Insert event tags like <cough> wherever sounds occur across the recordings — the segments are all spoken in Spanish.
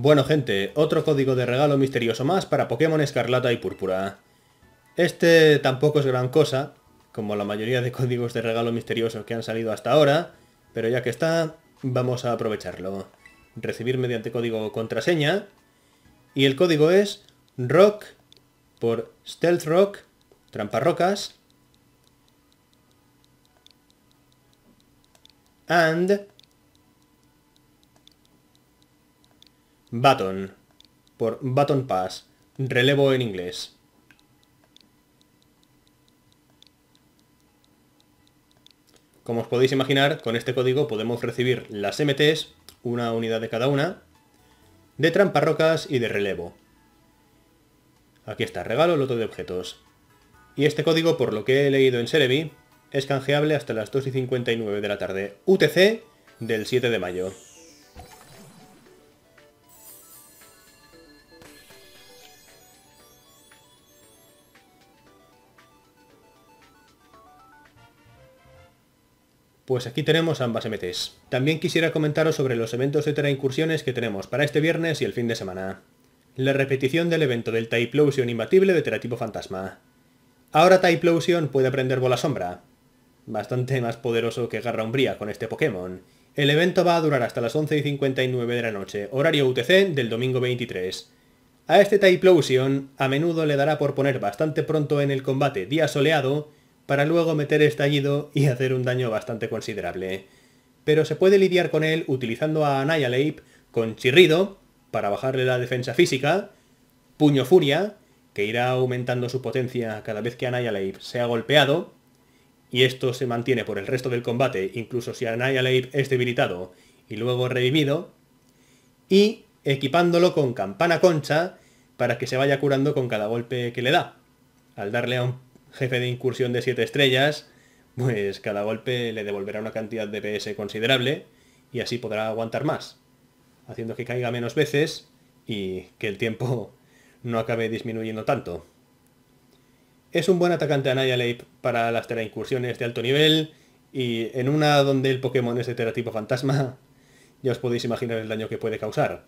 Bueno gente, otro código de regalo misterioso más para Pokémon Escarlata y Púrpura. Este tampoco es gran cosa, como la mayoría de códigos de regalo misterioso que han salido hasta ahora, pero ya que está, vamos a aprovecharlo. Recibir mediante código contraseña, y el código es ROCK por Stealth Rock, Rocas. and Button por Button Pass, relevo en inglés. Como os podéis imaginar, con este código podemos recibir las MTs, una unidad de cada una, de rocas y de relevo. Aquí está, regalo loto de objetos. Y este código, por lo que he leído en Serebi, es canjeable hasta las 2 y 59 de la tarde, UTC del 7 de mayo. Pues aquí tenemos ambas MTs. También quisiera comentaros sobre los eventos de Terra Incursiones que tenemos para este viernes y el fin de semana. La repetición del evento del Typlosion imbatible de Teratipo Fantasma. Ahora Typlosion puede aprender Bola Sombra. Bastante más poderoso que Garra Umbría con este Pokémon. El evento va a durar hasta las 11 y 59 de la noche, horario UTC del domingo 23. A este Typlosion a menudo le dará por poner bastante pronto en el combate día soleado para luego meter estallido y hacer un daño bastante considerable. ¿eh? Pero se puede lidiar con él utilizando a Annihilate con chirrido, para bajarle la defensa física, puño furia, que irá aumentando su potencia cada vez que se sea golpeado, y esto se mantiene por el resto del combate, incluso si Annihilate es debilitado y luego revivido, y equipándolo con campana concha para que se vaya curando con cada golpe que le da. Al darle a un jefe de incursión de 7 estrellas, pues cada golpe le devolverá una cantidad de PS considerable y así podrá aguantar más, haciendo que caiga menos veces y que el tiempo no acabe disminuyendo tanto. Es un buen atacante Annihilate para las tera incursiones de alto nivel y en una donde el Pokémon es de tera tipo fantasma, ya os podéis imaginar el daño que puede causar.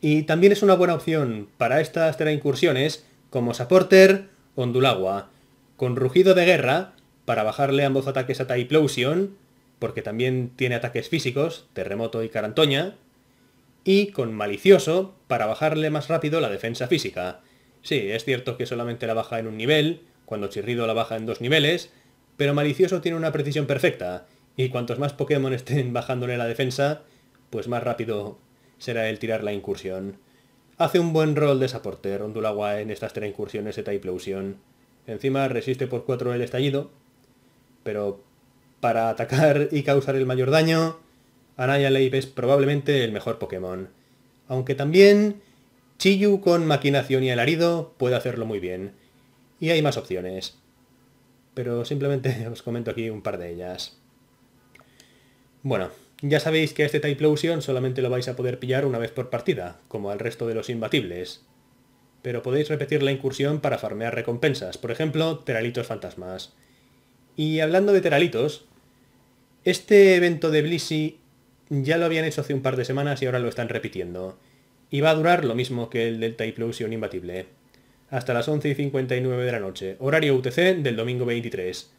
Y también es una buena opción para estas tera incursiones como Saporter, Ondulagua, con rugido de guerra para bajarle ambos ataques a Typlosion, porque también tiene ataques físicos, terremoto y carantoña, y con malicioso para bajarle más rápido la defensa física. Sí, es cierto que solamente la baja en un nivel, cuando Chirrido la baja en dos niveles, pero malicioso tiene una precisión perfecta, y cuantos más Pokémon estén bajándole la defensa, pues más rápido será el tirar la incursión. Hace un buen rol de soporte Rondulagua en estas tres incursiones de Typlosion. Encima resiste por 4 el estallido, pero para atacar y causar el mayor daño, Annihilate es probablemente el mejor Pokémon. Aunque también Chiyu con Maquinación y Alarido puede hacerlo muy bien. Y hay más opciones. Pero simplemente <laughs> os comento aquí un par de ellas. Bueno, ya sabéis que este Typlosion solamente lo vais a poder pillar una vez por partida, como al resto de los imbatibles, pero podéis repetir la incursión para farmear recompensas, por ejemplo, teralitos fantasmas. Y hablando de teralitos, este evento de Blissey ya lo habían hecho hace un par de semanas y ahora lo están repitiendo. Y va a durar lo mismo que el Delta un Imbatible. Hasta las 11 y 59 de la noche, horario UTC del domingo 23.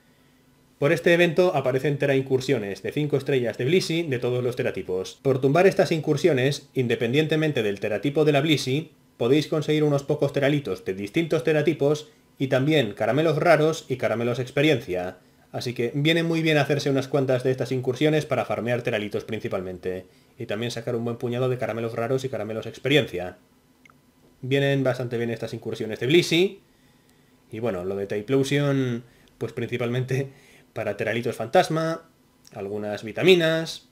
Por este evento aparecen Tera Incursiones de 5 estrellas de Blissey de todos los teratipos. Por tumbar estas incursiones, independientemente del teratipo de la Blissey, podéis conseguir unos pocos teralitos de distintos teratipos y también caramelos raros y caramelos experiencia. Así que viene muy bien hacerse unas cuantas de estas incursiones para farmear teralitos principalmente. Y también sacar un buen puñado de caramelos raros y caramelos experiencia. Vienen bastante bien estas incursiones de Blissey. Y bueno, lo de Typlosion, pues principalmente <laughs> para teralitos fantasma, algunas vitaminas.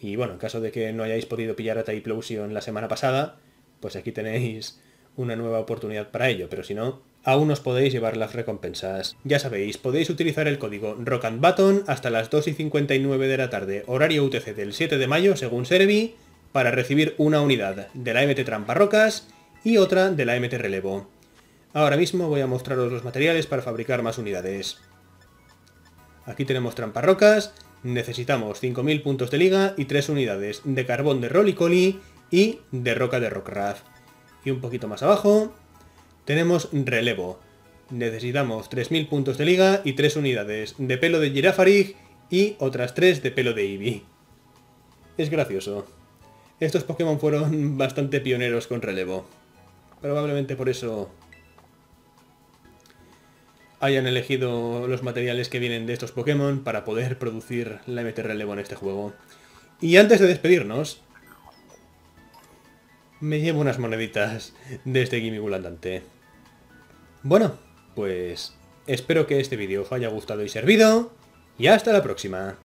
Y bueno, en caso de que no hayáis podido pillar a Typlosion la semana pasada, pues aquí tenéis una nueva oportunidad para ello, pero si no, aún os podéis llevar las recompensas. Ya sabéis, podéis utilizar el código Rock and Button hasta las 2 y 59 de la tarde, horario UTC del 7 de mayo, según Servi, para recibir una unidad de la MT Rocas y otra de la MT Relevo. Ahora mismo voy a mostraros los materiales para fabricar más unidades. Aquí tenemos Rocas, necesitamos 5.000 puntos de liga y 3 unidades de carbón de Collie, y de roca de Rockruff Y un poquito más abajo tenemos relevo. Necesitamos 3.000 puntos de liga y 3 unidades de pelo de Girafarig y otras 3 de pelo de Eevee. Es gracioso. Estos Pokémon fueron <laughs> bastante pioneros con relevo. Probablemente por eso hayan elegido los materiales que vienen de estos Pokémon para poder producir la MT Relevo en este juego. Y antes de despedirnos, me llevo unas moneditas de este Gimigul Bueno, pues espero que este vídeo os haya gustado y servido, y hasta la próxima.